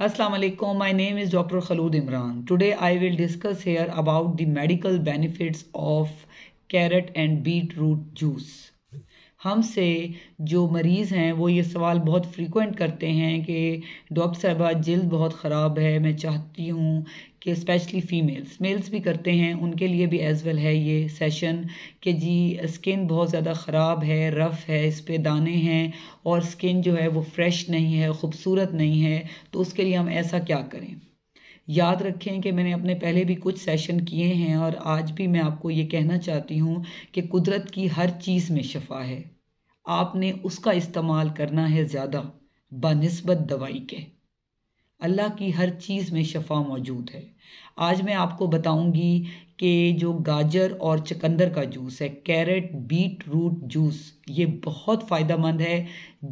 Assalamu alaikum my name is Dr. Khalood Imran today I will discuss here about the medical benefits of carrot and beetroot juice हमसे जो मरीज़ हैं वो ये सवाल बहुत फ्रीक्वेंट करते हैं कि डॉक्टर साहबा जल्द बहुत ख़राब है मैं चाहती हूँ कि स्पेशली फ़ीमेल्स मेल्स भी करते हैं उनके लिए भी एज़ वेल है ये सेशन कि जी स्किन बहुत ज़्यादा ख़राब है रफ़ है इस पर दाने हैं और स्किन जो है वो फ्रेश नहीं है ख़ूबसूरत नहीं है तो उसके लिए हम ऐसा क्या करें याद रखें कि मैंने अपने पहले भी कुछ सेशन किए हैं और आज भी मैं आपको ये कहना चाहती हूँ कि कुदरत की हर चीज़ में शफा है आपने उसका इस्तेमाल करना है ज़्यादा बनस्बत दवाई के अल्लाह की हर चीज़ में शफा मौजूद है आज मैं आपको बताऊंगी कि जो गाजर और चकंदर का जूस है कैरेट बीट रूट जूस ये बहुत फ़ायदा मंद है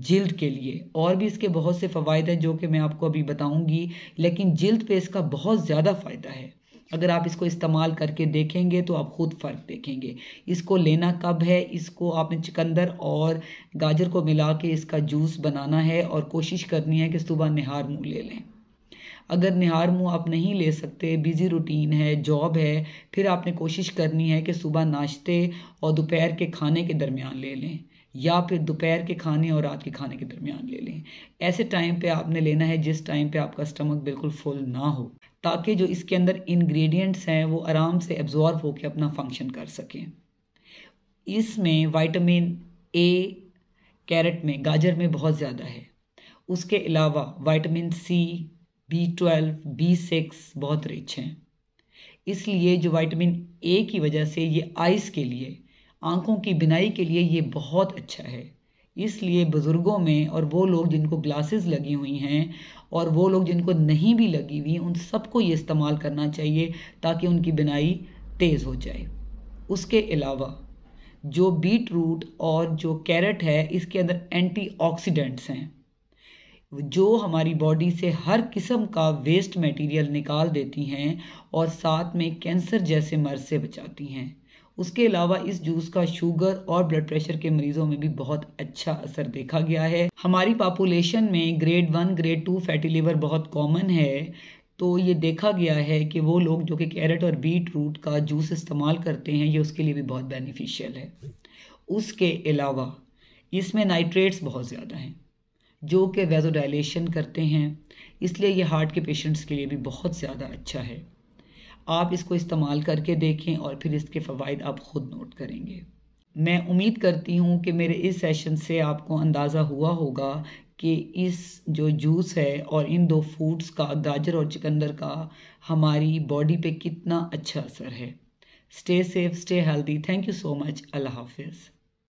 जल्द के लिए और भी इसके बहुत से फ़वाद हैं जो कि मैं आपको अभी बताऊंगी लेकिन जल्द पे इसका बहुत ज़्यादा फ़ायदा है अगर आप इसको इस्तेमाल करके देखेंगे तो आप खुद फ़र्क देखेंगे इसको लेना कब है इसको आपने चकंदर और गाजर को मिला के इसका जूस बनाना है और कोशिश करनी है कि सुबह नहार मुँह ले लें अगर निहार मुँह आप नहीं ले सकते बिजी रूटीन है जॉब है फिर आपने कोशिश करनी है कि सुबह नाश्ते और दोपहर के खाने के दरमियान ले लें या फिर दोपहर के खाने और रात के खाने के दरमियान ले लें ऐसे टाइम पे आपने लेना है जिस टाइम पे आपका स्टमक बिल्कुल फुल ना हो ताकि जो इसके अंदर इंग्रेडिएंट्स हैं वो आराम से एब्जॉर्व होकर अपना फंक्शन कर सकें इसमें विटामिन ए कैरेट में गाजर में बहुत ज़्यादा है उसके अलावा vitamin C B twelve B six बहुत रिच हैं इसलिए जो विटामिन ए की वजह से ये आइस के लिए आंखों की बिनाई के लिए ये बहुत अच्छा है इसलिए बुज़ुर्गों में और वो लोग जिनको ग्लासेस लगी हुई हैं और वो लोग जिनको नहीं भी लगी हुई उन सबको ये इस्तेमाल करना चाहिए ताकि उनकी बिनाई तेज़ हो जाए उसके अलावा जो बीट रूट और जो कैरेट है इसके अंदर एंटीऑक्सीडेंट्स हैं जो हमारी बॉडी से हर किस्म का वेस्ट मटेरियल निकाल देती हैं और साथ में कैंसर जैसे मर्ज से बचाती हैं उसके अलावा इस जूस का शुगर और ब्लड प्रेशर के मरीजों में भी बहुत अच्छा असर देखा गया है हमारी पॉपुलेशन में grade one grade two fatty liver बहुत कॉमन है तो ये देखा गया है कि वो लोग जो कि कैरेट और बीट रूट का जूस इस्तेमाल करते हैं ये उसके लिए भी बहुत बेनिफिशियल है उसके अलावा इसमें नाइट्रेट्स बहुत ज़्यादा हैं जो कि वेजोडाइलेशन करते हैं इसलिए ये हार्ट के पेशेंट्स के लिए भी बहुत ज़्यादा अच्छा है आप इसको इस्तेमाल करके देखें और फिर इसके फ़वाद आप ख़ुद नोट करेंगे मैं उम्मीद करती हूँ कि मेरे इस सेशन से आपको अंदाज़ा हुआ होगा कि इस जो जूस है और इन दो फूड्स का गाजर और चिकंदर का हमारी बॉडी पे कितना अच्छा असर है stay safe stay healthy thank you so much अल्लाह हाफिज़